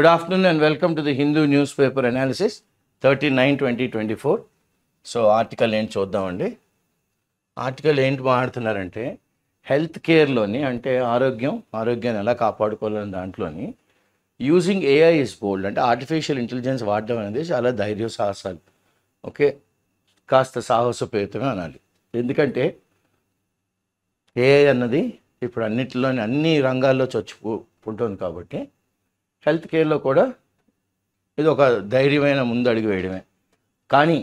Good afternoon welcome to afternoon Hindu news paper the thirty nine twenty twenty four so article ఏంటి చూద్దామండి article ఏంటి మాట్లాడుతున్నారంటే health కేర్లోని అంటే ఆరోగ్యం ఆరోగ్యాన్ని ఎలా కాపాడుకోవాలని దాంట్లోని యూజింగ్ ఏఐ ఇస్ బోల్డ్ అంటే ఆర్టిఫిషియల్ ఇంటెలిజెన్స్ వాడడం అనేది చాలా ధైర్య సాహసాలు ఓకే కాస్త సాహసోపేతమే అనాలి ఎందుకంటే ఏఐ అన్నది ఇప్పుడు అన్నిటిలోని అన్ని రంగాల్లో చచ్చిపో ఉంటుంది కాబట్టి హెల్త్ కేర్లో కూడా ఇది ఒక ధైర్యమైన ముందడుగు వేయడమే కానీ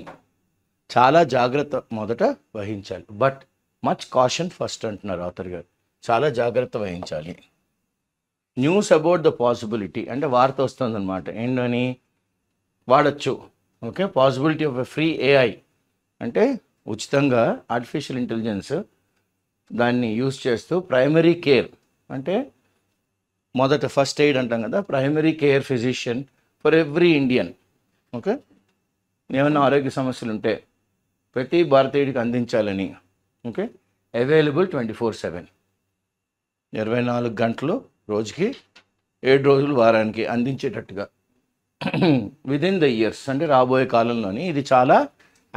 చాలా జాగ్రత్త మొదట వహించాలి బట్ మచ్ కాషన్ ఫస్ట్ అంటున్నారు ఆథర్ గారు చాలా జాగ్రత్త వహించాలి న్యూస్ అబౌట్ ద పాసిబిలిటీ అంటే వార్త వస్తుందన్నమాట ఏంటని వాడచ్చు okay possibility of a free AI అంటే ఉచితంగా ఆర్టిఫిషియల్ ఇంటెలిజెన్స్ దాన్ని యూజ్ చేస్తూ ప్రైమరీ కేర్ అంటే మొదట ఫస్ట్ ఎయిడ్ అంటాం కదా primary care physician for every Indian okay ఏమైనా ఆరోగ్య సమస్యలు ఉంటే ప్రతి భారతీయుడికి అందించాలని okay available twenty four seven ఇరవై నాలుగు గంటలు రోజుకి ఏడు రోజులు వారానికి అందించేటట్టుగా విదిన్ ద ఇయర్స్ అంటే రాబోయే కాలంలోని ఇది చాలా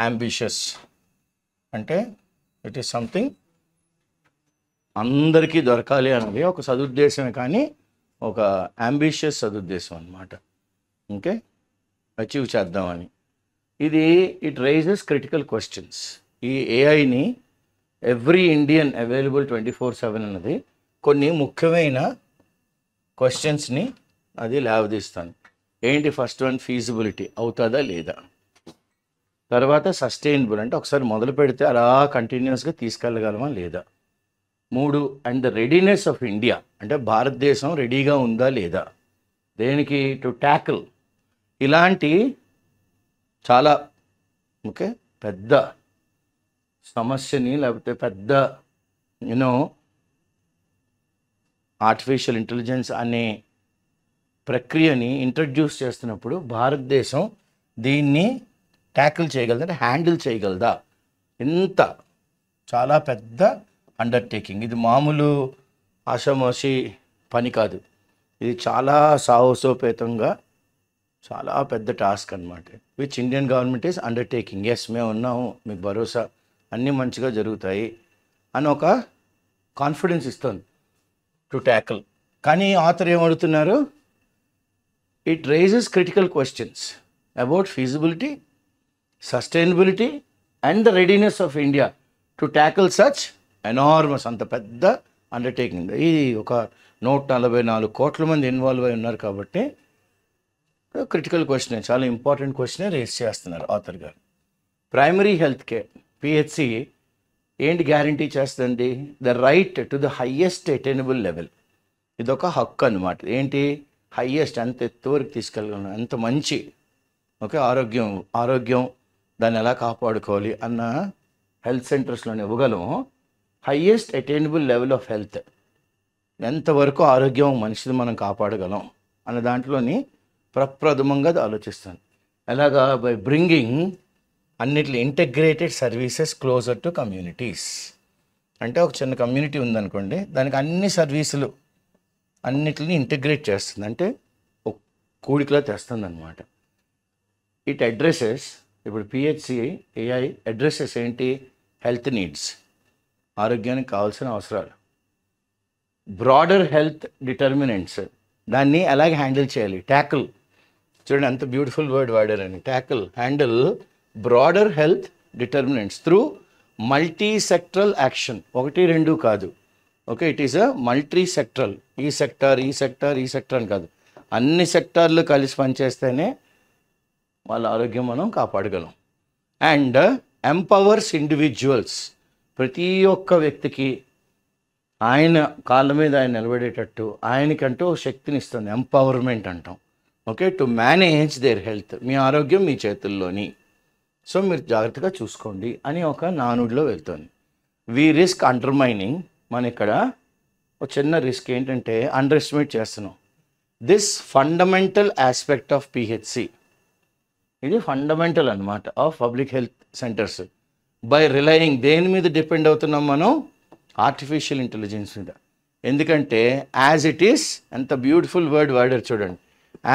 అంబిషియస్ అంటే ఇట్ ఈస్ సంథింగ్ అందరికీ దొరకాలి అనేది ఒక సదుద్దేశమే కానీ ఒక అంబిషియస్ సదుద్దేశం అనమాట ఓకే అచీవ్ చేద్దామని ఇది ఇట్ రైజెస్ క్రిటికల్ క్వశ్చన్స్ ఈ ఏఐని every Indian available twenty four seven అన్నది కొన్ని ముఖ్యమైన క్వశ్చన్స్ని అది లేవదీస్తాను ఏంటి ఫస్ట్ వన్ ఫీజిబిలిటీ అవుతుందా లేదా తర్వాత సస్టైనబుల్ అంటే ఒకసారి మొదలు పెడితే అలా కంటిన్యూస్గా తీసుకెళ్ళగలమా లేదా మూడు and the readiness of India అంటే భారతదేశం రెడీగా ఉందా లేదా దేనికి టు ట్యాకిల్ ఇలాంటి చాలా ఓకే పెద్ద సమస్యని లేకపోతే పెద్ద యూనో ఆర్టిఫిషియల్ ఇంటెలిజెన్స్ అనే ప్రక్రియని ఇంట్రడ్యూస్ చేస్తున్నప్పుడు భారతదేశం దీన్ని ట్యాకిల్ చేయగలదా అంటే హ్యాండిల్ చేయగలదా ఇంత చాలా పెద్ద అండర్టేకింగ్ ఇది మామూలు ఆషామాషి పని కాదు ఇది చాలా సాహసోపేతంగా చాలా పెద్ద టాస్క్ అనమాట which Indian government is undertaking yes మేము ఉన్నాము మీకు భరోసా అన్నీ మంచిగా జరుగుతాయి అని ఒక కాన్ఫిడెన్స్ ఇస్తుంది టు ట్యాకిల్ కానీ ఆథర్ ఏమడుతున్నారు it raises critical questions about feasibility sustainability and the readiness of India to tackle such enormous అంత పెద్ద అండర్టేకింగ్ ఇది ఒక నూట నలభై నాలుగు కోట్ల మంది ఇన్వాల్వ్ అయి ఉన్నారు కాబట్టి క్రిటికల్ క్వశ్చన్ చాలా ఇంపార్టెంట్ క్వశ్చనే రేస్ చేస్తున్నారు ఆథర్ గారు ప్రైమరీ హెల్త్ కేర్ పిహెచ్సి ఏంటి గ్యారంటీ చేస్తుంది the right to the highest attainable level ఇది ఒక హక్కు అనమాట ఏంటి హయ్యెస్ట్ అంత ఎత్తు వరకు తీసుకెళ్ళగలను అంత మంచి ఓకే ఆరోగ్యం ఆరోగ్యం దాన్ని ఎలా కాపాడుకోవాలి అన్న హెల్త్ సెంటర్స్లోనే ఇవ్వగలం highest attainable level of health ఎంతవరకు ఆరోగ్యం మనిషిని మనం కాపాడగలం అన్న దాంట్లోని ప్రప్రథమంగా అది ఆలోచిస్తాను ఎలాగా బై బ్రింగింగ్ అన్నిట్లో integrated services closer to communities అంటే ఒక చిన్న కమ్యూనిటీ ఉందనుకోండి దానికి అన్ని సర్వీసులు అన్నిటిని ఇంటిగ్రేట్ చేస్తుంది అంటే ఒక కూడికలా తెస్తుంది అనమాట ఇట్ అడ్రస్సెస్ ఇప్పుడు పిహెచ్సి ఏఐ అడ్రస్సెస్ ఏంటి హెల్త్ నీడ్స్ ఆరోగ్యానికి కావాల్సిన అవసరాలు బ్రాడర్ హెల్త్ డిటర్మినెంట్స్ దాన్ని అలాగే హ్యాండిల్ చేయాలి ట్యాకిల్ చూడండి అంత బ్యూటిఫుల్ వర్డ్ వాడారని tackle handle broader health determinants through multi sectoral action ఒకటి రెండు కాదు okay it is a multi sectoral ఈ సెక్టార్ ఈ సెక్టార్ ఈ సెక్టర్ అని కాదు అన్ని సెక్టార్లు కలిసి పనిచేస్తేనే వాళ్ళ ఆరోగ్యం మనం కాపాడగలం అండ్ ఎంపవర్స్ ఇండివిజువల్స్ ప్రతి ఒక్క వ్యక్తికి ఆయన కాళ్ళ మీద ఆయన నిలబడేటట్టు ఆయనకంటూ శక్తిని ఇస్తుంది ఎంపవర్మెంట్ అంటాం okay to manage their health మీ ఆరోగ్యం మీ చేతుల్లోని సో మీరు జాగ్రత్తగా చూసుకోండి అని ఒక నానుడిలో వెళ్తుంది వి రిస్క్ అండర్మైనింగ్ మన ఇక్కడ ఒక చిన్న రిస్క్ ఏంటంటే అండర్ ఎస్టిమేట్ చేస్తున్నాం this fundamental aspect of PHC ఇది ఫండమెంటల్ అనమాట of public health centres by relying దేని మీద డిపెండ్ అవుతున్నాం మనం ఆర్టిఫిషియల్ ఇంటెలిజెన్స్ మీద ఎందుకంటే యాజ్ ఇట్ ఈస్ ఎంత బ్యూటిఫుల్ వర్డ్ వాడారు చూడండి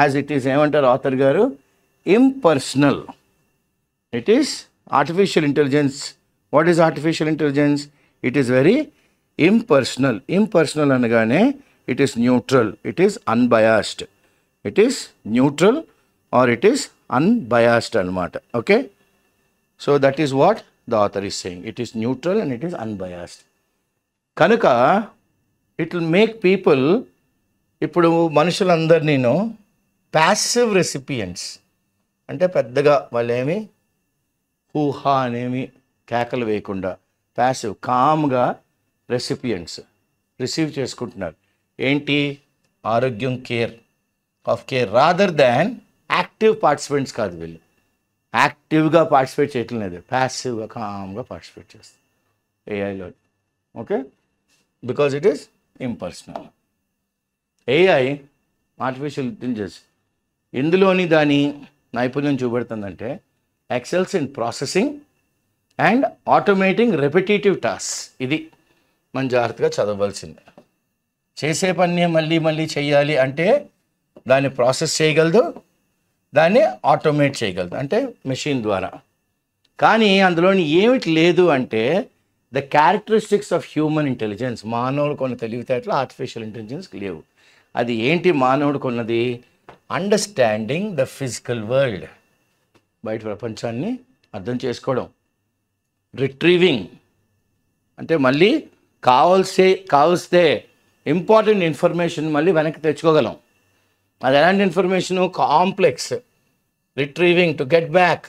యాజ్ ఇట్ ఈస్ ఏమంటారు ఆథర్ గారు impersonal it is artificial intelligence what is artificial intelligence it is very impersonal impersonal అనగానే it is neutral it is unbiased it is neutral or it is unbiased అనమాట okay so that is what the author is saying it is neutral and it is unbiased కనుక it will make people ఇప్పుడు మనుషులందరినీ passive recipients అంటే పెద్దగా వాళ్ళేమి హూహా అనేమి కేకలు వేయకుండా passive కామ్గా రెసిపియంట్స్ రిసీవ్ చేసుకుంటున్నారు ఏంటి ఆరోగ్యం care of care rather than active participants కాదు వీళ్ళు యాక్టివ్గా పార్టిసిపేట్ చేయటం లేదు ప్యాసివ్గా కామ్గా పార్టిసిపేట్ చేస్తుంది ఏఐలో okay because it is impersonal AI artificial intelligence ఇందులోని దాని నైపుణ్యం చూపెడుతుందంటే excels in processing and automating repetitive task ఇది మనం జాగ్రత్తగా చదవలసింది చేసే పని మళ్ళీ మళ్ళీ చేయాలి అంటే దాన్ని ప్రాసెస్ చేయగలదు దాన్ని ఆటోమేట్ చేయగలదు అంటే మెషిన్ ద్వారా కానీ అందులోని ఏమిటి లేదు అంటే the characteristics of human intelligence మానవుడు కొన్న తెలివితేటలు ఆర్టిఫిషియల్ ఇంటెలిజెన్స్కి లేవు అది ఏంటి మానవుడికి ఉన్నది అండర్స్టాండింగ్ ద ఫిజికల్ వరల్డ్ బయట ప్రపంచాన్ని అర్థం చేసుకోవడం రిట్రీవింగ్ అంటే మళ్ళీ కావాల్సే కావలిస్తే ఇంపార్టెంట్ ఇన్ఫర్మేషన్ మళ్ళీ వెనక్కి తెచ్చుకోగలం అది ఎలాంటి information complex retrieving to get back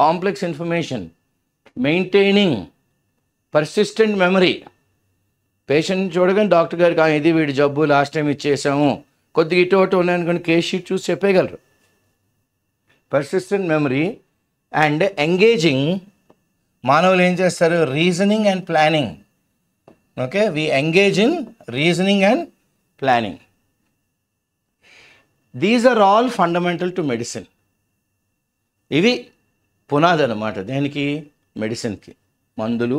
complex information maintaining persistent memory patient చూడగానే డాక్టర్ గారికి ఇది వీడి జబ్బు లాస్ట్ టైం ఇచ్చేసాము కొద్దిగా ఇటు ఒకటి ఉన్నాయనుకోండి కేస్ షీట్ చూసి చెప్పేయగలరు పర్సిస్టెంట్ మెమరీ అండ్ ఎంగేజింగ్ మానవులు ఏం చేస్తారు reasoning and planning okay we engage in reasoning and planning these are all fundamental to medicine ఇవి పునాది అనమాట దేనికి మెడిసిన్కి మందులు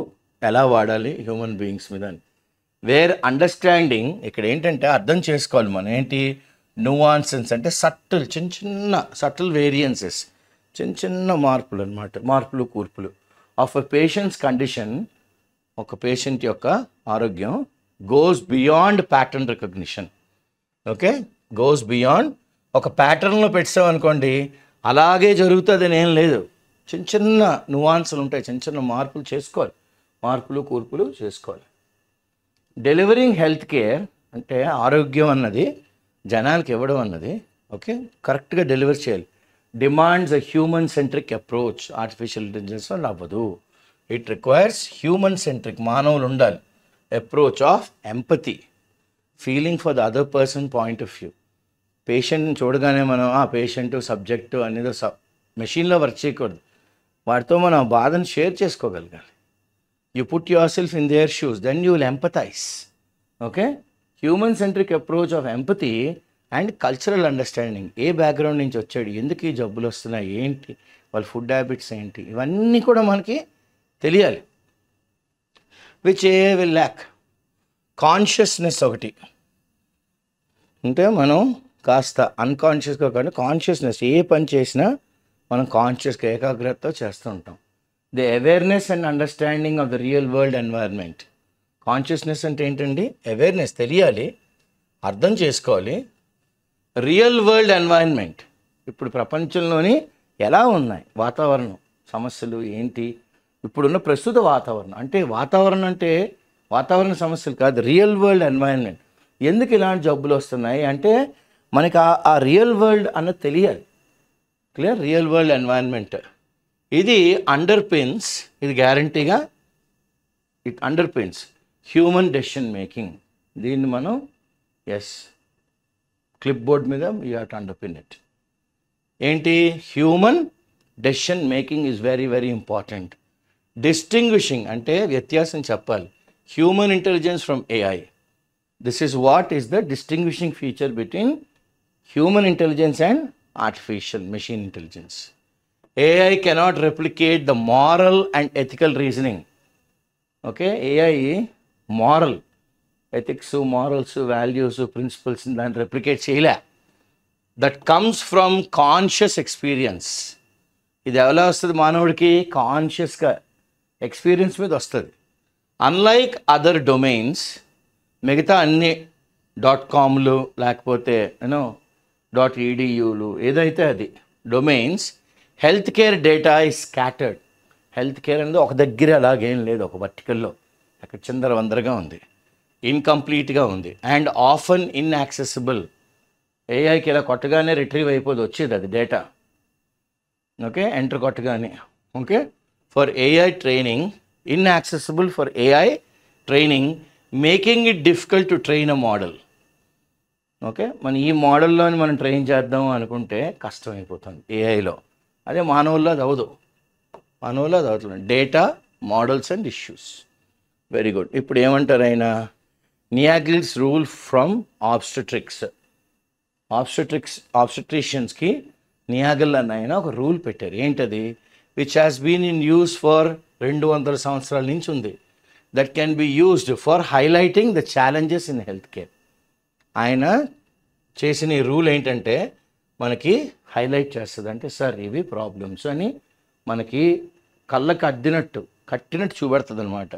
ఎలా వాడాలి హ్యూమన్ బీయింగ్స్ మీద అని వేర్ అండర్స్టాండింగ్ ఇక్కడ ఏంటంటే అర్థం చేసుకోవాలి మనం ఏంటి నువాన్సెన్స్ అంటే సటిల్ చిన్న చిన్న సటిల్ వేరియన్సెస్ చిన్న చిన్న మార్పులు అనమాట మార్పులు కూర్పులు ఆఫ్ ఎ పేషెంట్స్ కండిషన్ ఒక పేషెంట్ యొక్క ఆరోగ్యం goes beyond pattern recognition okay goes beyond ఒక ప్యాటర్న్లో పెట్టామనుకోండి అలాగే జరుగుతుంది అని ఏం లేదు చిన్న చిన్న నువాన్సులు ఉంటాయి చిన్న చిన్న మార్పులు చేసుకోవాలి మార్పులు కూర్పులు చేసుకోవాలి డెలివరింగ్ హెల్త్ కేర్ అంటే ఆరోగ్యం అన్నది జనాలకు ఇవ్వడం అన్నది ఓకే కరెక్ట్గా డెలివర్ చేయాలి demands a human centric approach artificial intelligence వల్ల అవ్వదు ఇట్ రిక్వైర్స్ హ్యూమన్ సెంట్రిక్ మానవులు ఉండాలి approach of empathy feeling for the other person point of view పేషెంట్ని చూడగానే మనం ఆ పేషెంట్ సబ్జెక్టు అనేది సబ్ మెషిన్లో వర్క్ చేయకూడదు వాటితో మనం బాధను షేర్ చేసుకోగలగాలి you put yourself in their shoes then you will empathise okay human centric approach of empathy and cultural understanding ఏ బ్యాక్గ్రౌండ్ నుంచి వచ్చాడు ఎందుకు ఈ జబ్బులు వస్తున్నాయి ఏంటి వాళ్ళ ఫుడ్ హ్యాబిట్స్ ఏంటి ఇవన్నీ కూడా మనకి తెలియాలి which AI will lack consciousness ఒకటి అంటే మనం కాస్త అన్కాన్షియస్గా కానీ కాన్షియస్నెస్ ఏ పని చేసినా మనం కాన్షియస్గా ఏకాగ్రతతో చేస్తూ ఉంటాం the awareness and understanding of the real world environment consciousness అంటే ఏంటండి అవేర్నెస్ తెలియాలి అర్థం చేసుకోవాలి రియల్ వరల్డ్ ఎన్వైర్న్మెంట్ ఇప్పుడు ప్రపంచంలోని ఎలా ఉన్నాయి వాతావరణం సమస్యలు ఏంటి ఇప్పుడున్న ప్రస్తుత వాతావరణం అంటే వాతావరణం అంటే వాతావరణ సమస్యలు కాదు రియల్ వరల్డ్ ఎన్వైర్న్మెంట్ ఎందుకు ఇలాంటి జబ్బులు వస్తున్నాయి అంటే మనకి ఆ రియల్ వరల్డ్ అన్నది తెలియాలి క్లియర్ రియల్ వరల్డ్ ఎన్వైరన్మెంట్ ఇది అండర్ పెయిన్స్ ఇది గ్యారంటీగా it underpins human decision making దీన్ని మనం ఎస్ క్లిప్ బోర్డ్ మీద you have underpin it ఏంటి human decision making is very very important distinguishing అంటే వ్యత్యాసం చెప్పాలి human intelligence from AI this is what is the distinguishing feature between human intelligence and artificial machine intelligence AI cannot replicate the moral and ethical reasoning okay AI moral ethics morals values principles దాన్ని replicate చేయలే that comes from conscious experience ఇది ఎలా వస్తుంది మానవుడికి కాన్షియస్గా experience మీద వస్తుంది unlike other domains మిగతా అన్ని డాట్ కామ్లు లేకపోతే యూనో డాట్ ఈడియూలు ఏదైతే అది డొమైన్స్ హెల్త్ కేర్ డేటా ఈ స్కాటర్డ్ హెల్త్ కేర్ అనేది ఒక దగ్గర అలాగేం లేదు ఒక వర్టికల్లో అక్కడ వందరగా ఉంది ఇన్కంప్లీట్గా ఉంది అండ్ ఆఫన్ ఇన్యాక్సెసిబుల్ ఏఐకి ఇలా కొట్టగానే రిట్రీవ్ అయిపోదు వచ్చేది అది డేటా ఓకే ఎంటర్ కొట్టగానే okay for AI training inaccessible for AI training making it difficult to train a model okay మనం ఈ మోడల్లోని మనం ట్రైన్ చేద్దాం అనుకుంటే కష్టమైపోతుంది ఏఐలో అదే మానవుల్లో అది అవదు మానవుల్లో అది అవుతుంది data models and issues very good ఇప్పుడు ఏమంటారు ఆయన నియాగిల్స్ రూల్ ఫ్రమ్ ఆబ్స్టట్రిక్స్ ఆబ్స్టట్రిక్స్ ఆబ్స్టట్రిషియన్స్కి నియాగిల్ అని ఆయన ఒక రూల్ పెట్టారు ఏంటది which has been in use for రెండు వందల సంవత్సరాల నుంచి ఉంది that can be used for highlighting the challenges in health care ఆయన చేసిన రూల్ ఏంటంటే మనకి హైలైట్ చేస్తుంది అంటే సార్ ఇవి ప్రాబ్లమ్స్ అని మనకి కళ్ళకు అద్దినట్టు కట్టినట్టు చూపెడుతుంది అనమాట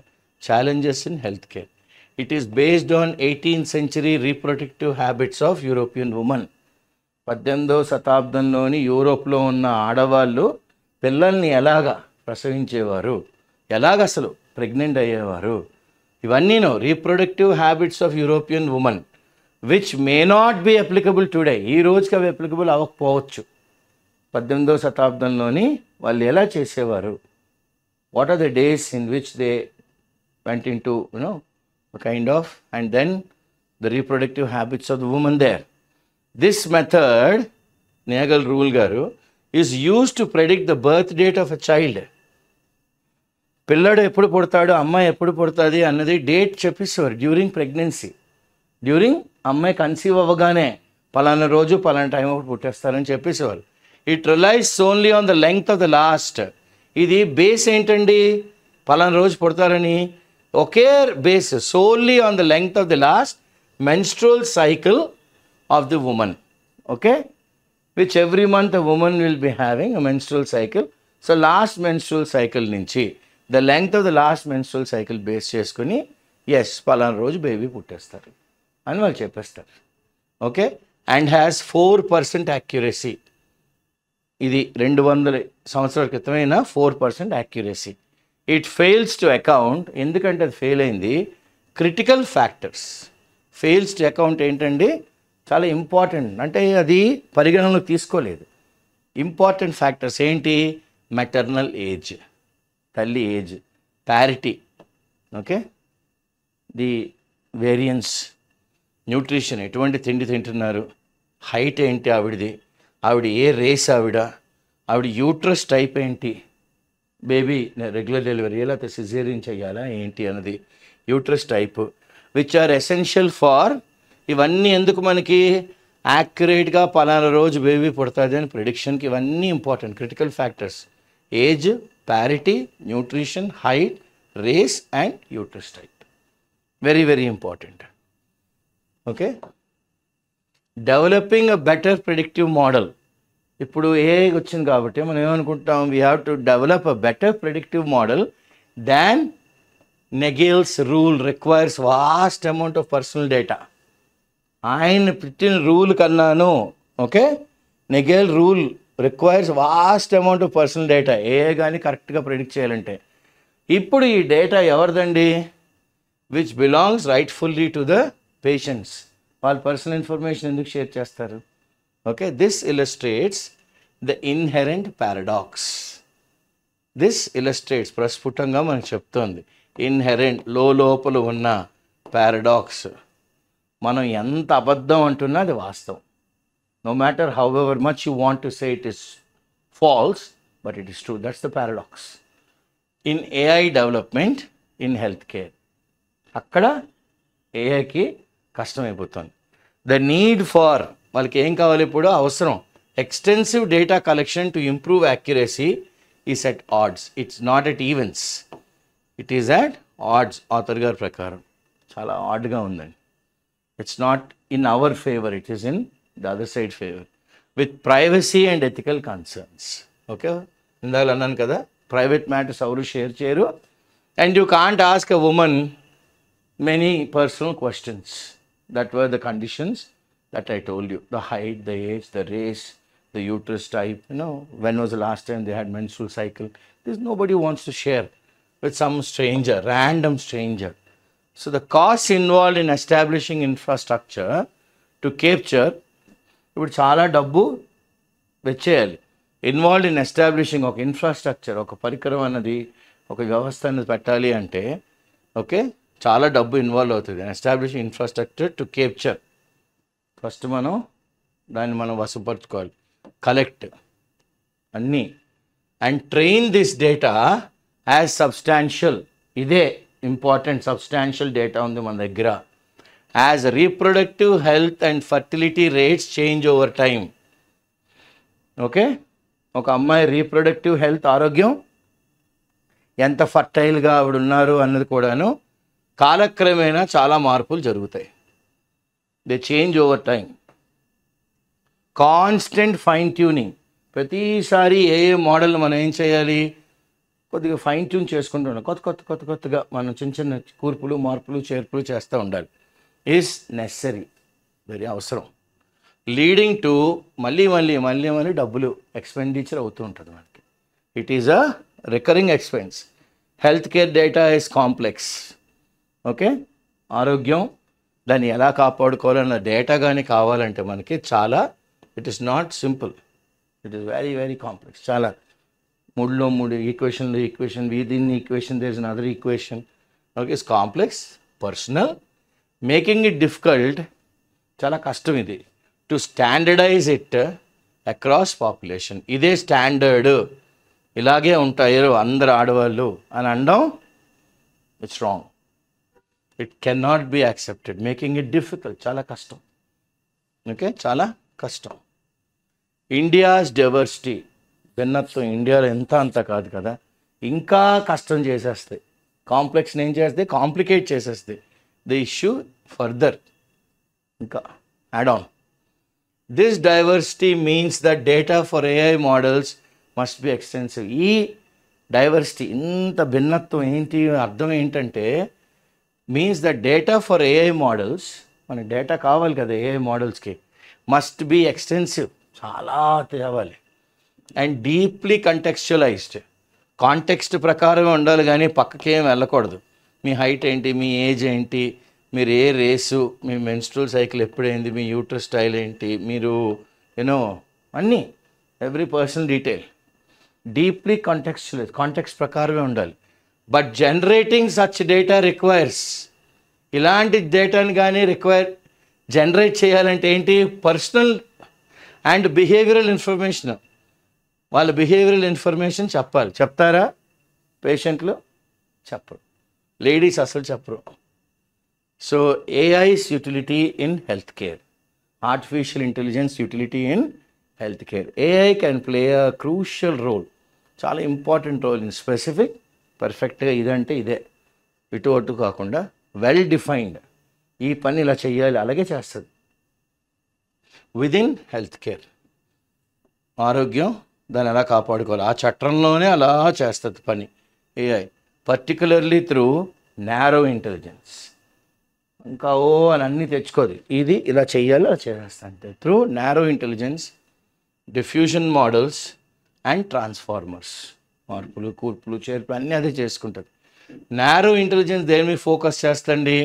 challenges in health care it is based on eighteen century reproductive habits of European women పద్దెనిమిదవ శతాబ్దంలోని యూరోప్లో ఉన్న ఆడవాళ్ళు పిల్లల్ని ఎలాగా ప్రసవించేవారు ఎలాగ అసలు ప్రెగ్నెంట్ అయ్యేవారు ఇవన్నీ reproductive habits of European women which may not be applicable today ఈ రోజుకి అవి అప్లికబుల్ అవ్వకపోవచ్చు పద్దెనిమిదవ శతాబ్దంలోని వాళ్ళు ఎలా చేసేవారు what are the days in which they went in to you know kind of and then the reproductive habits of the women there this method Naegele rule గారు is use to predict the birth date of a child పిల్లడు ఎప్పుడు పుడతాడు అమ్మాయి ఎప్పుడు పుడుతుంది అన్నది date చెప్పేసేవారు during pregnancy during అమ్మాయి కన్సీవ్ అవ్వగానే పలానా రోజు పలానా టైం ఒకటి పుట్టేస్తారని చెప్పేసేవాళ్ళు it relies only on the length of the last ఇది బేస్ ఏంటండి పలానా రోజు పుడతారని ఒకే base so only on the length of the last menstrual cycle of the women okay which every month women will be having menstrual cycle so last menstrual cycle నుంచి the length of the last menstrual cycle base చేసుకుని ఎస్ పలానా రోజు baby పుట్టేస్తారు అని వాళ్ళు చెప్పేస్తారు okay and has four percent accuracy ఇది రెండు వందల సంవత్సరాల క్రితమైన four percent accuracy it fails to account ఎందుకంటే అది ఫెయిల్ అయింది critical factors fails to account ఏంటండి చాలా ఇంపార్టెంట్ అంటే అది పరిగణనలోకి తీసుకోలేదు ఇంపార్టెంట్ ఫ్యాక్టర్స్ ఏంటి మెటర్నల్ ఏజ్ తల్లి age parity okay the variance nutrition ఎటువంటి తిండి తింటున్నారు హైట్ ఏంటి ఆవిడది ఆవిడ ఏ రేస్ ఆవిడ ఆవిడ యూట్రస్ టైప్ ఏంటి బేబీ రెగ్యులర్ డెలివరీ ఎలా సిజేరియన్ చేయాలా ఏంటి అన్నది uterus type which are essential for ఇవన్నీ ఎందుకు మనకి యాక్యురేట్గా పలానా రోజు బేబీ పుడుతుంది అని ప్రిడిక్షన్కి ఇవన్నీ important critical factors age parity nutrition height race and uterus type very very important okay developing a better predictive model ఇప్పుడు ఏ వచ్చింది కాబట్టి మనం ఏమనుకుంటాం we have to develop a better predictive model than Naegele's rule requires vast amount of personal data ఆయన పెట్టిన రూల్ కన్నాను okay Naegele rule requires vast amount of personal data ఏ కానీ కరెక్ట్గా ప్రిడిక్ట్ చేయాలంటే ఇప్పుడు ఈ డేటా ఎవరిదండి which belongs rightfully to the patients వాళ్ళ పర్సనల్ ఇన్ఫర్మేషన్ ఎందుకు షేర్ చేస్తారు okay this illustrates the inherent paradox this illustrates ప్రస్ఫుటంగా మనకు చెప్తోంది ఇన్హెరెంట్ లోపల ఉన్న పారాడాక్స్ మనం ఎంత అబద్ధం అంటున్నా అది వాస్తవం no matter however much you want to say it is false but it is true that's the paradox in AI development in health care అక్కడ ఏఐకి కష్టమైపోతుంది ద నీడ్ ఫార్ వాళ్ళకి ఏం కావాలి ఇప్పుడు అవసరం extensive data collection to improve accuracy is at odds it's not at events it is at odds author గారి ప్రకారం చాలా ఆడ్గా ఉందండి it's not in our favour it is in the other side favour with privacy and ethical concerns okay ఇందాక అన్నాను కదా private matters ఎవరు share చేయరు and you can't ask a women many personal questions That were the conditions that I told you. The height, the age, the race, the uterus type, you know, when was the last time they had menstrual cycle. This nobody wants to share with some stranger, random stranger. So the costs involved in establishing infrastructure to capture ఇప్పుడు చాలా డబ్బు వచ్చేయాలి involved in establishing ఒక infrastructure ఒక పరికరం అన్నది ఒక వ్యవస్థను పెట్టాలి అంటే ఓకే చాలా డబ్బు ఇన్వాల్వ్ అవుతుంది establish infrastructure to capture first మనం దాన్ని మనం వసపరచుకోవాలి కలెక్ట్ అన్నీ and train this data as substantial ఇదే ఇంపార్టెంట్ సబ్స్టాన్షియల్ డేటా ఉంది మన దగ్గర as reproductive health and fertility rates change over time okay ఒక అమ్మాయి రీప్రొడక్టివ్ హెల్త్ ఆరోగ్యం ఎంత ఫర్టైల్గా ఆవిడ ఉన్నారు అన్నది కూడాను కాలక్రమేణా చాలా మార్పులు జరుగుతాయి they change over time constant fine tuning ప్రతిసారి ఏ ఏ మోడల్ మనం ఏం చేయాలి కొద్దిగా ఫైన్ ట్యూన్ చేసుకుంటూ ఉండాలి కొత్త కొత్త కొత్త కొత్తగా మనం చిన్న చిన్న కూర్పులు మార్పులు చేర్పులు చేస్తూ ఉండాలి ఈజ్ నెసరీ వెరీ అవసరం లీడింగ్ టు మళ్ళీ మళ్ళీ మళ్ళీ మళ్ళీ డబ్బులు ఎక్స్పెండిచర్ అవుతూ ఉంటుంది మనకి it is a recurring expense health care data is complex okay ఆరోగ్యం దాన్ని ఎలా కాపాడుకోవాలన్న డేటా కానీ కావాలంటే మనకి చాలా it is not simple it is very very complex చాలా మూడులో మూడు equation equation then equation there is other equation okay it's complex personal making it difficult చాలా కష్టం ఇది to standardise it across population ఇదే స్టాండర్డ్ ఇలాగే ఉంటాయో అందరు ఆడవాళ్ళు అని అనడం it's wrong it cannot be accepted making it difficult చాలా కష్టం ఓకే చాలా కష్టం ఇండియాస్ డైవర్సిటీ భిన్నత్వం ఇండియాలో ఎంత అంత కాదు కదా ఇంకా కష్టం చేసేస్తాయి కాంప్లెక్స్ని ఏం చేస్తే కాంప్లికేట్ చేసేస్తాయి ద ఇష్యూ ఫర్దర్ ఇంకా add on this diversity means the data for AI models must be extensive ఈ డైవర్సిటీ ఇంత భిన్నత్వం ఏంటి అర్థం ఏంటంటే means the data for AI models మన డేటా కావాలి కదా ఏఐ మోడల్స్కి మస్ట్ బీ ఎక్స్టెన్సివ్ చాలా తేవాలి అండ్ డీప్లీ కంటెక్చువలైజ్డ్ కాంటెక్స్ట్ ప్రకారమే ఉండాలి కానీ పక్కకి ఏం వెళ్ళకూడదు మీ హైట్ ఏంటి మీ ఏజ్ ఏంటి మీరు ఏ రేసు మీ మెన్స్ట్రల్ సైకిల్ ఎప్పుడైంది మీ యూటర్ స్టైల్ ఏంటి మీరు యూనో అన్నీ every personal detail deeply contextualise context ప్రకారమే ఉండాలి but generating such data requires ఇలాంటి డేటాని కానీ రిక్వైర్ జనరేట్ చేయాలంటే ఏంటి పర్సనల్ అండ్ బిహేవియరల్ ఇన్ఫర్మేషన్ వాళ్ళ బిహేవియరల్ ఇన్ఫర్మేషన్ చెప్పాలి చెప్తారా పేషెంట్లు చెప్పరు లేడీస్ అసలు చెప్పరు so AI's utility in health care artificial intelligence utility in health care AI can play a crucial role చాలా ఇంపార్టెంట్ రోల్ ఇన్ స్పెసిఫిక్ పర్ఫెక్ట్గా ఇదంటే ఇదే ఇటు అటు కాకుండా వెల్ డిఫైన్డ్ ఈ పని ఇలా చేయాలి అలాగే చేస్తుంది విదిన్ హెల్త్ కేర్ ఆరోగ్యం దాన్ని ఎలా కాపాడుకోవాలి ఆ చట్టంలోనే అలా చేస్తుంది పని AI particularly through narrow intelligence ఇంకా ఓ అని అన్నీ తెచ్చుకోదు ఇది ఇలా చేయాలి అలా చేస్తాంటే through narrow intelligence diffusion models and transformers మార్పులు కూర్పులు చేర్పులు అన్నీ అదే చేసుకుంటుంది నేరో ఇంటెలిజెన్స్ దేని మీద ఫోకస్ చేస్తండి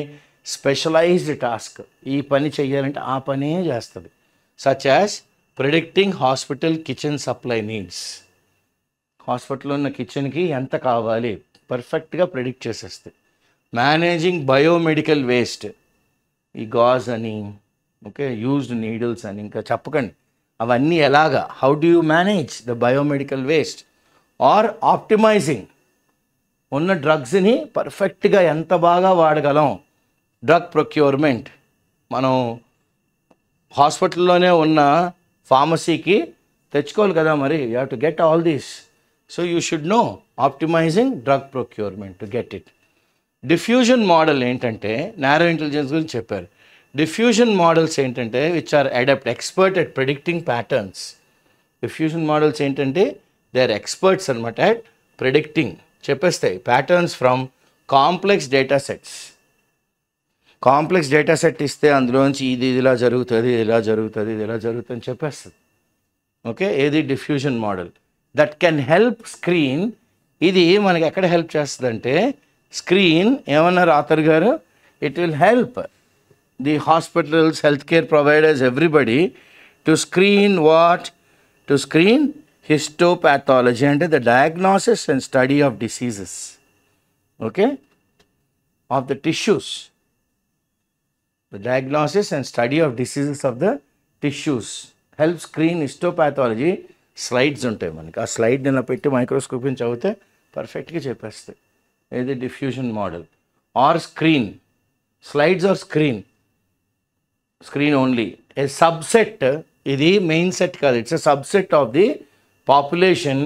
స్పెషలైజ్డ్ టాస్క్ ఈ పని చేయాలంటే ఆ పనే చేస్తుంది such as predicting hospital kitchen supply needs హాస్పిటల్లో ఉన్న కిచెన్కి ఎంత కావాలి పర్ఫెక్ట్గా ప్రిడిక్ట్ చేసేస్తే మేనేజింగ్ బయోమెడికల్ వేస్ట్ ఈ గాజ్ అని ఓకే యూజ్డ్ నీడిల్స్ అని ఇంకా చెప్పకండి అవన్నీ ఎలాగా how do you manage the biomedical waste or optimising ఉన్న డ్రగ్స్ని పర్ఫెక్ట్గా ఎంత బాగా వాడగలం డ్రగ్ ప్రొక్యూర్మెంట్ మనం హాస్పిటల్లోనే ఉన్న ఫార్మసీకి తెచ్చుకోవాలి కదా మరి you have to get all these so you should know optimising drug procurement to get it diffusion model ఏంటంటే నేరో ఇంటెలిజెన్స్ గురించి చెప్పారు డిఫ్యూజన్ మోడల్స్ ఏంటంటే which are adapt expert at predicting patterns diffusion models ఏంటంటే they are experts అనమాట at predicting చెప్పేస్తాయి patterns from complex data sets complex data set ఇస్తే అందులోంచి ఇది ఇలా జరుగుతుంది ఇది ఇలా జరుగుతుంది ఇది ఇలా జరుగుతుంది అని చెప్పేస్తుంది ఓకే ఏది diffusion model that can help screen ఇది మనకి ఎక్కడ హెల్ప్ చేస్తుందంటే స్క్రీన్ ఏమన్నారు ఆథర్ గారు it will help the hospitals health care providers everybody to screen what to screen histopathology అంటే the diagnosis and study of diseases okay of the tissues the diagnosis and study of diseases of the tissues help screen histopathology slides ఉంటాయి మనకి ఆ slide నిన్న పెట్టి microscope చదివితే పర్ఫెక్ట్గా చెప్పేస్తాయి ఏది diffusion model are screen slides are screen screen only a subset ఇది మెయిన్ సెట్ కాదు it's a subset of the population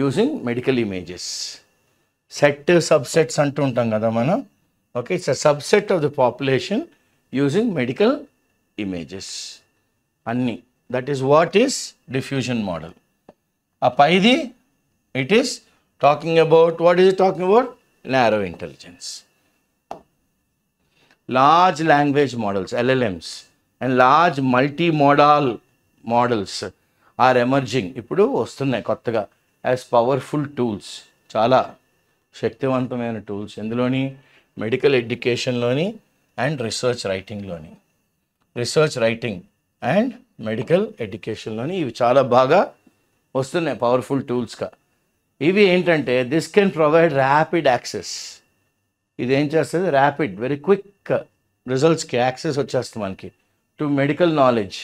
using medical images set subsets అంటూ ఉంటాం కదా మనం okay it's subset of the population using medical images అన్నీ that is what is diffusion model ఆ పైది it is talking about what is talking about narrow intelligence large language models LLMs and large multi modal models are emerging ఇప్పుడు వస్తున్నాయి కొత్తగా as powerful tools చాలా శక్తివంతమైన tools ఎందులోని medical ఎడ్యుకేషన్లోని and research రైటింగ్లోని రీసెర్చ్ రైటింగ్ అండ్ మెడికల్ ఎడ్యుకేషన్లోని ఇవి చాలా బాగా వస్తున్నాయి పవర్ఫుల్ టూల్స్గా ఇవి ఏంటంటే this can provide rapid access ఇది ఏం చేస్తుంది ర్యాపిడ్ వెరీ క్విక్ రిజల్ట్స్కి యాక్సెస్ వచ్చేస్తుంది మనకి to medical knowledge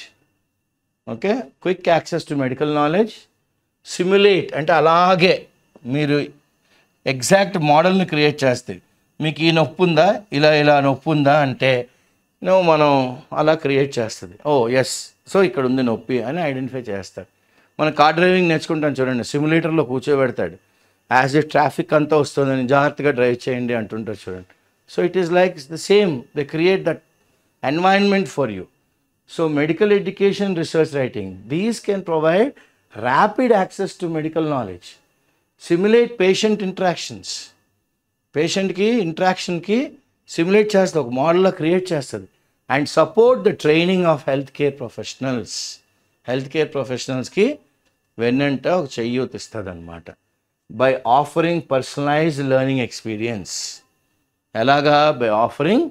okay quick access to medical knowledge simulate అంటే అలాగే మీరు ఎగ్జాక్ట్ మోడల్ని క్రియేట్ చేస్తే మీకు ఈ నొప్పి ఉందా ఇలా ఇలా నొప్పి ఉందా అంటే మనం అలా క్రియేట్ చేస్తుంది ఓ ఎస్ సో ఇక్కడ ఉంది నొప్పి అని ఐడెంటిఫై చేస్తాడు మనం కార్ డ్రైవింగ్ నేర్చుకుంటాం చూడండి సిమ్యులేటర్లో కూర్చోబెడతాడు యాజ్ ఎ ట్రాఫిక్ అంతా వస్తుందని జాగ్రత్తగా డ్రైవ్ చేయండి అంటుంటారు చూడండి so it is like the same the create that environment for you so medical education research writing these can provide rapid access to medical knowledge simulate patient interactions. పేషెంట్కి ఇంట్రాక్షన్కి simulate చేస్తుంది ఒక మోడల్లా క్రియేట్ చేస్తుంది and support the training of health care professionals health care ప్రొఫెషనల్స్కి వెన్నంట ఒక చెయ్యూతిస్తుంది అనమాట by offering personalised learning experience ఎలాగా by offering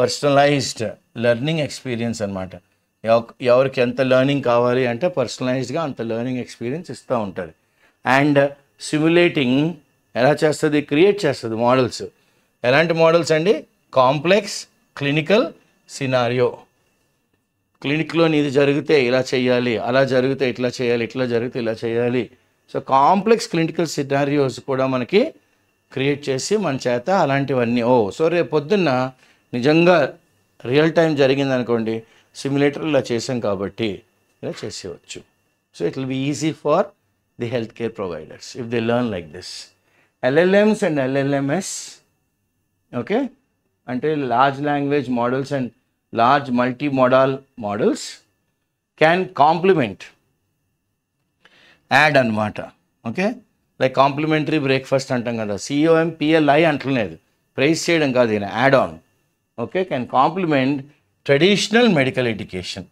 personalised learning experience అనమాట ఎవరికి ఎంత లెర్నింగ్ కావాలి అంటే పర్సనలైజ్డ్గా అంత లెర్నింగ్ ఎక్స్పీరియన్స్ ఇస్తూ ఉంటుంది అండ్ సిమ్యులేటింగ్ ఎలా చేస్తుంది క్రియేట్ చేస్తుంది మోడల్స్ ఎలాంటి మోడల్స్ అండి కాంప్లెక్స్ క్లినికల్ సినారియో క్లినిక్లో ఇది జరిగితే ఇలా చేయాలి అలా జరిగితే ఇట్లా చేయాలి ఇట్లా జరిగితే ఇలా చేయాలి సో కాంప్లెక్స్ క్లినికల్ సినారియోస్ కూడా మనకి క్రియేట్ చేసి మన చేత అలాంటివన్నీ ఓ సో రేపు పొద్దున్న నిజంగా రియల్ టైం జరిగిందనుకోండి సిమ్యులేటర్ ఇలా చేసాం కాబట్టి ఇలా చేసేవచ్చు so it will be easy for the health care providers if they learn like this LLMs and LLMs okay అంటే large language models and large multi modal models can complement add అనమాట okay like complimentary breakfast అంటాం కదా COM PLI అంటలేదు price చేయడం కాదు ఈయన add on okay can complement traditional medical education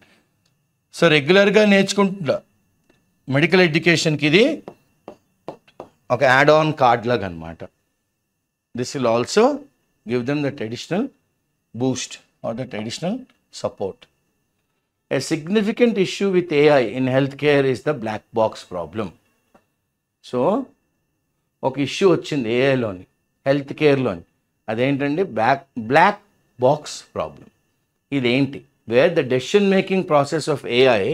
so రెగ్యులర్గా నేర్చుకుంటున్నా మెడికల్ ఎడ్యుకేషన్కి ఇది ఒక యాడ్ ఆన్ కార్డ్ లాగా అనమాట this will also give them the traditional boost or the traditional support significant issue with AI in health care is the black box problem so ఒక issue వచ్చింది ఏఐలోని హెల్త్ కేర్లోని అదేంటండి బ్లాక్ బ్లాక్ బాక్స్ ప్రాబ్లం ఇదేంటి where the decision making process of AI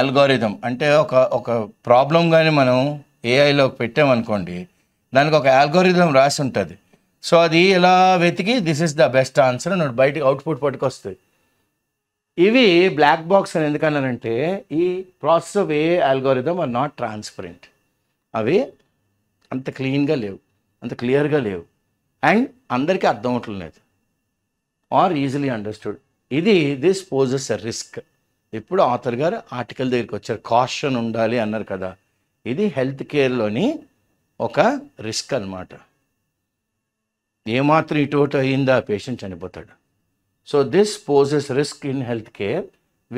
algorithm అంటే ఒక ఒక ప్రాబ్లం కానీ మనం ఏఐలో పెట్టామనుకోండి దానికి ఒక అల్గోరిథం రాసి ఉంటుంది సో అది ఎలా వెతికి this is the best answer అని బయటికి అవుట్పుట్ పట్టుకొస్తుంది ఇవి బ్లాక్ బాక్స్ అని ఎందుకన్నానంటే ఈ process of a algorithm are not transparent అవి అంత క్లీన్గా లేవు అంత క్లియర్గా లేవు అండ్ అందరికీ అర్థం అవట్లేదు ఆర్ ఈజీలీ అండర్స్టూడ్ ఇది దిస్ పోజెస్ అ రిస్క్ ఇప్పుడు ఆథర్ గారు ఆర్టికల్ దగ్గరికి వచ్చారు కాషన్ ఉండాలి అన్నారు కదా ఇది హెల్త్ కేర్లోని ఒక రిస్క్ అనమాట ఏమాత్రం ఇటువంటి అయిందా పేషెంట్ చనిపోతాడు so this poses risk in health care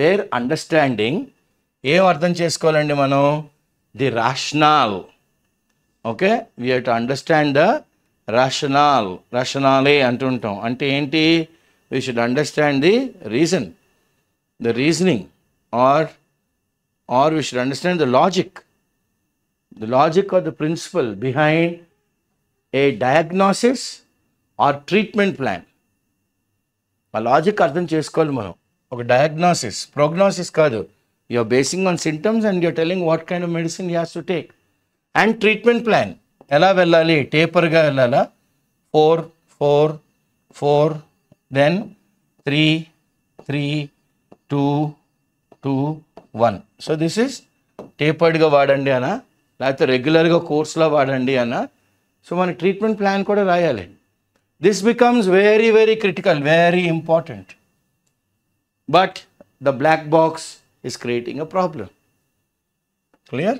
where understanding ఏం అర్థం చేసుకోవాలండి మనం the rationale okay we to understand the rationale రాషనాలే అంటుంటాం అంటే ఏంటి we should understand the reason, the reasoning, or or we should understand the logic, the logic or the principle behind a diagnosis or treatment plan. ఆ logic అర్థం చేసుకోవాలి మనం ఒక diagnosis prognosis కాదు you're basing on symptoms and you're telling what kind of medicine you has to take and treatment plan ఎలా వెళ్ళాలి టేపర్గా వెళ్ళాలా four four four then three three two two one so this is టేపర్డ్గా వాడండి అన్న లేకపోతే రెగ్యులర్గా కోర్స్లో వాడండి అన్న సో మన ట్రీట్మెంట్ ప్లాన్ కూడా రాయాలి this becomes very very critical very important but the black box is creating a problem clear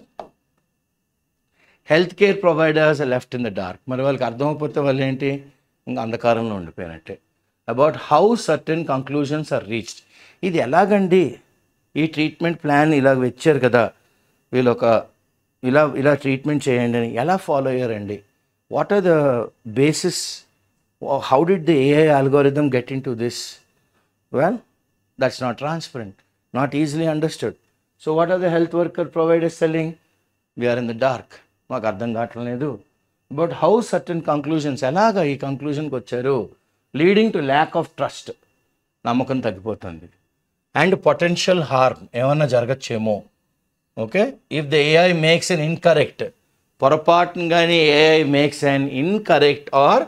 health care providers left in the dark మరి వాళ్ళకి అర్థమైపోతే వాళ్ళు ఏంటి ఇంకా అంధకారంలో ఉండిపోయినట్టే about how certain conclusions are reached ఇది ఎలాగండి ఈ ట్రీట్మెంట్ ప్లాన్ ఇలా వచ్చారు కదా వీళ్ళు ఒక ఇలా ఇలా ట్రీట్మెంట్ చేయండి అని ఎలా ఫాలో అయ్యారండి what are the basis how did the AI algorithm get in to this well that's not transparent not easily understood so what are the health workers selling we're in the dark మాకు అర్థం కావట్లేదు but how certain conclusions ఎలాగ ఈ కంక్లూజన్కి వచ్చారు leading to lack of trust నమ్మకం తగ్గిపోతుంది and potential harm ఏమన్నా జరగచ్చేమో okay if the AI makes an incorrect పొరపాటును కానీ AI makes an incorrect or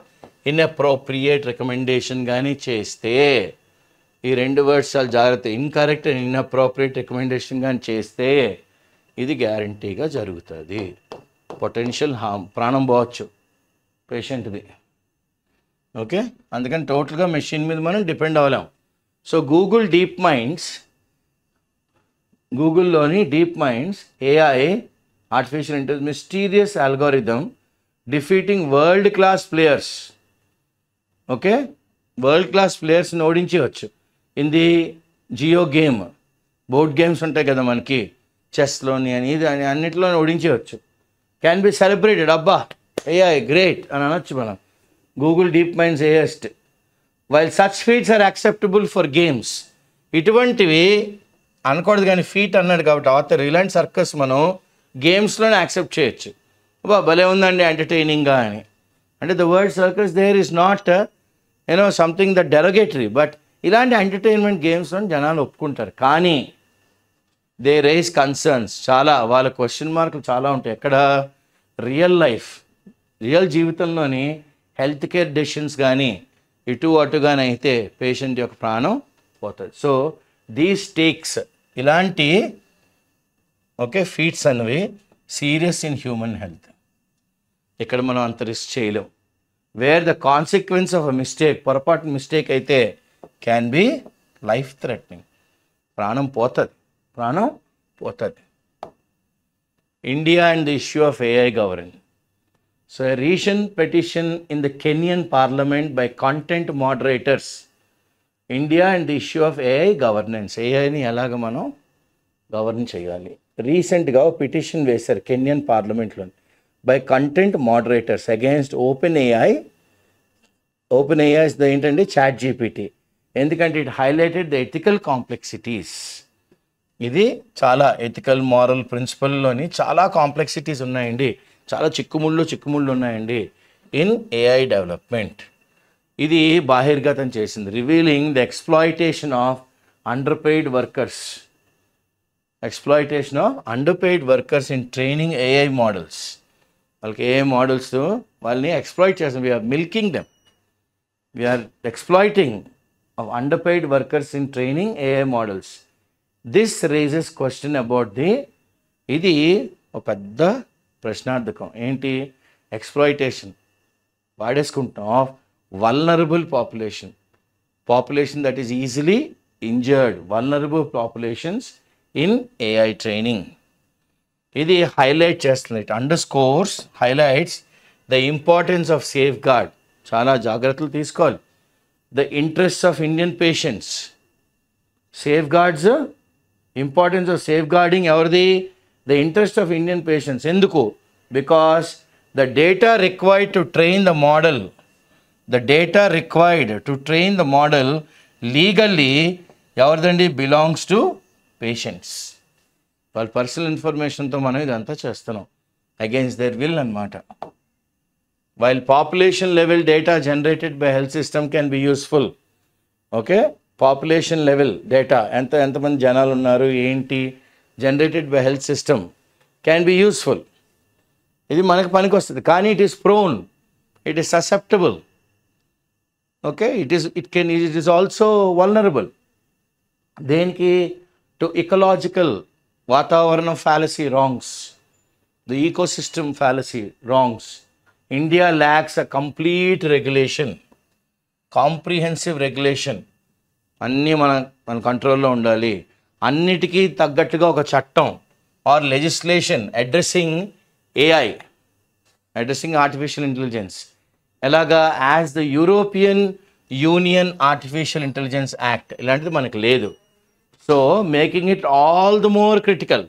inappropriate recommendation కానీ చేస్తే ఈ రెండు వర్డ్స్ చాలా జాగ్రత్త ఇన్కరెక్ట్ అండ్ ఇన్అప్రోప్రియేట్ రికమెండేషన్ కానీ చేస్తే ఇది గ్యారంటీగా జరుగుతుంది పొటెన్షియల్ హామ్ ప్రాణం పోవచ్చు పేషెంట్ది ఓకే అందుకని టోటల్గా మెషిన్ మీద మనం డిపెండ్ అవ్వలేం సో గూగుల్ డీప్ మైండ్స్ గూగుల్లోని DeepMind's AI artificial intelligence mysterious algorithm defeating world class players okay world class ప్లేయర్స్ని ఓడించవచ్చు the geo game board games ఉంటాయి కదా మనకి చెస్లోని అని ఇది అని అన్నిటిలోని ఓడించవచ్చు క్యాన్ బి సెలబ్రేటెడ్ అబ్బా ఏఐ గ్రేట్ అని అనొచ్చు మనం గూగుల్ డీప్ మైండ్స్ ఏఎస్ట్ while such feats are acceptable for games ఇటువంటివి అనకూడదు కానీ ఫీట్ అన్నాడు కాబట్టి ఆథర్ రిలయన్స్ సర్కస్ మనం గేమ్స్లోనే యాక్సెప్ట్ చేయొచ్చు బా భలే ఉందండి ఎంటర్టైనింగ్గా అని అంటే the word circus there is not you know something the derogatory but ఇలాంటి ఎంటర్టైన్మెంట్ గేమ్స్లో జనాలు ఒప్పుకుంటారు కానీ దే రేస్ కన్సర్న్స్ చాలా వాళ్ళ క్వశ్చన్ మార్కులు చాలా ఉంటాయి ఎక్కడ రియల్ లైఫ్ రియల్ జీవితంలోని హెల్త్ కేర్ డెసిషన్స్ కానీ ఇటు అయితే పేషెంట్ యొక్క ప్రాణం పోతుంది సో దీ స్టేక్స్ ఇలాంటి ఓకే ఫీట్స్ అనేవి సీరియస్ ఇన్ హ్యూమన్ హెల్త్ ఇక్కడ మనం అంత రిస్క్ చేయలేం where the consequence of a mistake పొరపాటు మిస్టేక్ అయితే క్యాన్ బి లైఫ్ థ్రెట్నింగ్ ప్రాణం పోతుంది ప్రాణం పోతుంది India and the issue of AI governing so a recent in the Kenyan parliament by by content India and and issue of AI governance ఏఐని ఎలాగ మనం govern చేయాలి రీసెంట్గా పిటిషన్ వేశారు కెన్యన్ పార్లమెంట్లో by content moderators against OpenAI OpenAI's the ఏంటంటే ChatGPT ఎందుకంటే it highlighted the ethical complexities ఇది చాలా ఎథికల్ మారల్ ప్రిన్సిపల్లోని చాలా కాంప్లెక్సిటీస్ ఉన్నాయండి చాలా చిక్కుముళ్ళు చిక్కుముళ్ళు ఉన్నాయండి ఇన్ ఏఐ డెవలప్మెంట్ ఇది బాహిర్గతం చేసింది revealing the exploitation of underpaid workers exploitation of underpaid workers in training AI models వాళ్ళకి ఏఐ మోడల్స్ వాళ్ళని ఎక్స్ప్లాయిట్ చేస్తాం we're milking them we're exploiting of underpaid workers in training AI models this raises question about the ఇది ఒక పెద్ద ప్రశ్నార్థకం ఏంటి exploitation వాడేసుకుంటాం of vulnerable population population that is easily injured vulnerable populations in AI training ఇది highlight చేస్తుంది it under scores highlights the importance of safeguard చాలా జాగ్రత్తలు తీసుకోవాలి the interest of Indian patients safeguards importance of safeguarding ఎవరిది the interest of Indian patients ఎందుకు because the data required to train the model the data required to train the model legally ఎవరిదండి belongs to patients వాళ్ళ personal ఇన్ఫర్మేషన్తో మనం ఇదంతా చేస్తున్నాం against their will అనమాట while population level data generated by health system can be useful okay population level data ఎంత ఎంతమంది జనాలు ఉన్నారు ఏంటి generated by health system can be useful ఇది మనకు పనికి వస్తుంది కానీ it is prone it is susceptible okay it is it can it is also vulnerable దేనికి టు ఇకలాజికల్ వాతావరణం fallacy wrongs eco ecosystem fallacy wrongs India lacks a complete regulation comprehensive regulation అన్నీ మన మన కంట్రోల్లో ఉండాలి అన్నిటికీ తగ్గట్టుగా ఒక చట్టం or legislation addressing AI addressing artificial intelligence ఎలాగా as the European Union Artificial Intelligence Act ఇలాంటిది మనకు లేదు so making it all the more critical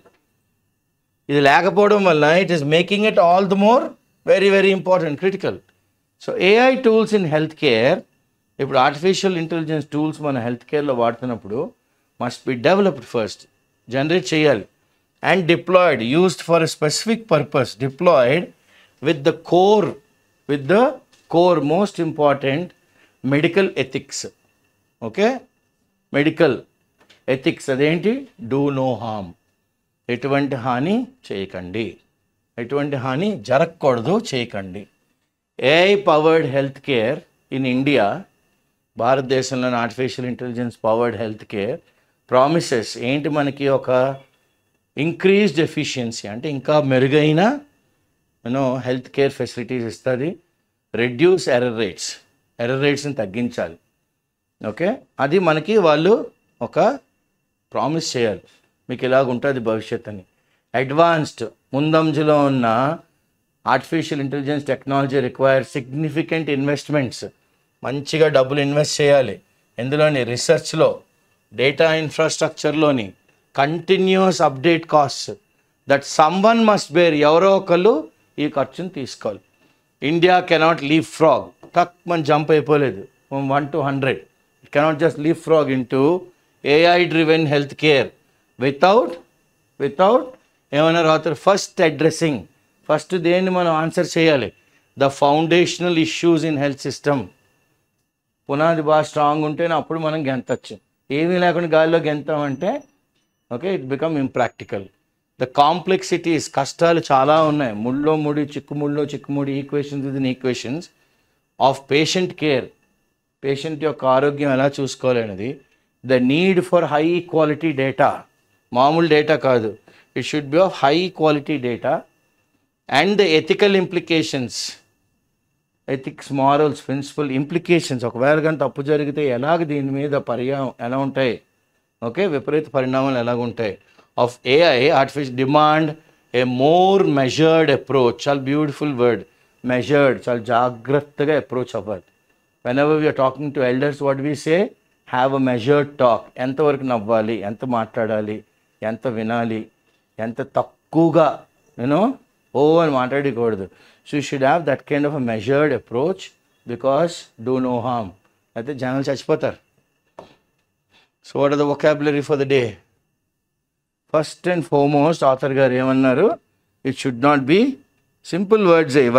ఇది లేకపోవడం వల్ల it is making it all the more very very important critical so AI tools in health care ఇప్పుడు artificial intelligence tools మన health కేర్లో వాడుతున్నప్పుడు must be developed first generate చేయాలి and deployed used for a specific purpose deployed with the core with the core most important medical ethics okay medical ethics అదేంటి do no harm ఎటువంటి హాని చేయకండి ఎటువంటి హాని జరగకూడదు చేయకండి AI powered health care in India భారతదేశంలోని artificial intelligence powered health care promises ఏంటి మనకి ఒక ఇంక్రీజ్డ్ ఎఫిషియన్సీ అంటే ఇంకా మెరుగైన యూనో హెల్త్ కేర్ ఫెసిలిటీస్ ఇస్తుంది రెడ్యూస్ ఎర్ర రేట్స్ ఎర్ర రేట్స్ని తగ్గించాలి ఓకే అది మనకి వాళ్ళు ఒక ప్రామిస్ చేయాలి మీకు ఉంటుంది భవిష్యత్ అని అడ్వాన్స్డ్ ముందంజలో ఉన్న artificial intelligence technology require significant investments మంచిగా డబ్బులు ఇన్వెస్ట్ చేయాలి ఎందులోని రీసెర్చ్లో డేటా ఇన్ఫ్రాస్ట్రక్చర్లోని continuous update cost that someone must bear ఎవరో ఒకళ్ళు ఈ ఖర్చును తీసుకోవాలి ఇండియా కెనాట్ లీవ్ ఫ్రాగ్ టక్ మనం జంప్ అయిపోలేదు one to hundred it cannot just leave frog in to AI driven health care without without ఏమైనా రాత్రి ఫస్ట్ అడ్రస్సింగ్ ఫస్ట్ దేన్ని మనం ఆన్సర్ చేయాలి the foundational issues in health system పునాది బాగా స్ట్రాంగ్ ఉంటేనే అప్పుడు మనం గెంతచ్చు ఏమీ లేకుండా గాలిలో గెంతామంటే okay it become impractical the complexities కష్టాలు చాలా ఉన్నాయి ముళ్ళో ముడి చిక్కుముళ్ళో చిక్కుముడి equations in equations of patient care patient యొక్క ఆరోగ్యం ఎలా చూసుకోవాలనేది the need for high quality data మామూలు డేటా కాదు it should be of high quality data and the ethical implications ethics morals principle implications ఒకవేళ కానీ తప్పు జరిగితే ఎలాగ దీని మీద పర్యా ఎలా ఉంటాయి ఓకే విపరీత పరిణామాలు ఎలాగ ఉంటాయి of AI artificial demand a more measured approach చాలా బ్యూటిఫుల్ వర్డ్ మెజర్డ్ చాలా జాగ్రత్తగా అప్రోచ్ అవ్వాలి whenever we're talking to elders what we say have a measured talk ఎంతవరకు నవ్వాలి ఎంత మాట్లాడాలి ఎంత వినాలి ఎంత తక్కువగా నేను ఓ అని మాట్లాడకూడదు So you should have that kind of a measured approach because do no harm. That is general chachpatar. So what are the vocabulary for the day? First and foremost, author garu, it should not be simple words. Eh,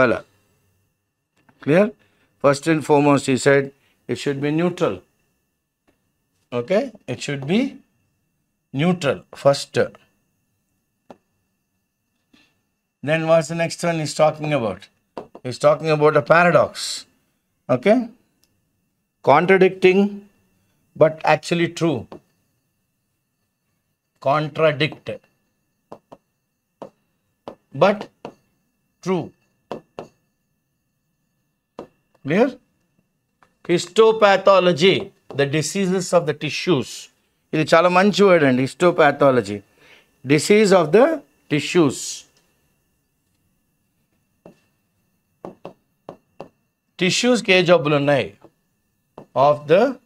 Clear? First and foremost, he said, it should be neutral. Okay? It should be neutral. First. Then what's the next one he's talking about? He's talking about a paradox. Okay? Contradicting, but actually true. Contradict. But true. Clear? Histopathology, the diseases of the tissues. ఇది చాలా మంచి word అండి histopathology disease of the tissues. tissues Cageobulinae of the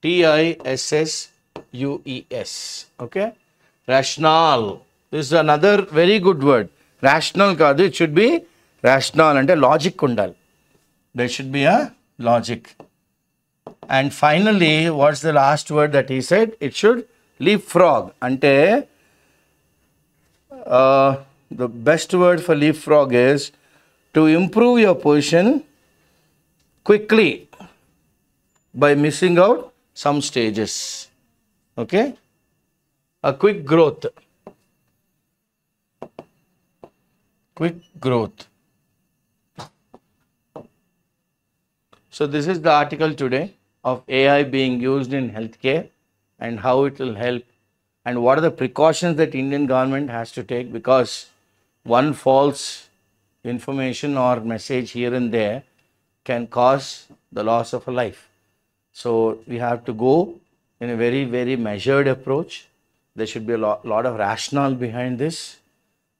T-I-S-S-U-E-S. Okay. Rational. This is another very good word. Rational kadu. It should be rational and a logic kundal. There should be a logic. And finally, what's the last word that he said? It should leapfrog. Ante, uh, the best word for leapfrog is to improve your position quickly by missing out some stages. Okay? A quick growth. Quick growth. So this is the article today of AI being used in healthcare and how it will help and what are the precautions that Indian government has to take because one false information or message here and there can cause the loss of a life. So we have to go in a very, very measured approach. There should be a lot, lot of rationale behind this.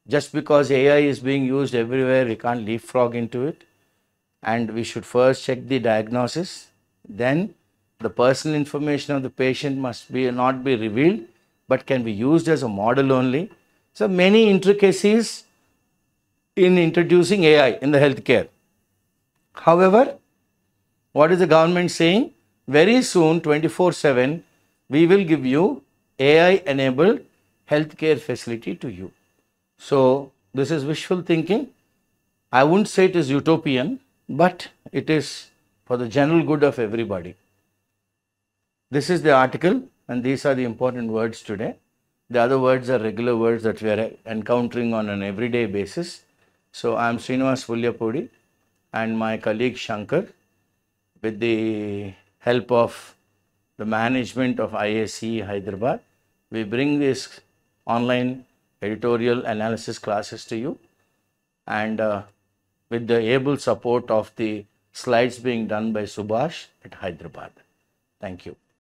Just because AI is being used everywhere, we can't leapfrog into it. And we should first check the diagnosis. Then the personal information of the patient must be not be revealed, but can be used as a model only. So many intricacies in introducing AI in the healthcare. However, what is the government saying? Very soon, 24-7, we will give you AI-enabled healthcare facility to you. So, this is wishful thinking. I wouldn't say it is utopian, but it is for the general good of everybody. This is the article and these are the important words today. The other words are regular words that we are encountering on an everyday basis. So, I am Srinivas Vulyapodi and my colleague Shankar with the help of the management of IAC Hyderabad. We bring these online editorial analysis classes to you and uh, with the able support of the slides being done by Subhash at Hyderabad. Thank you.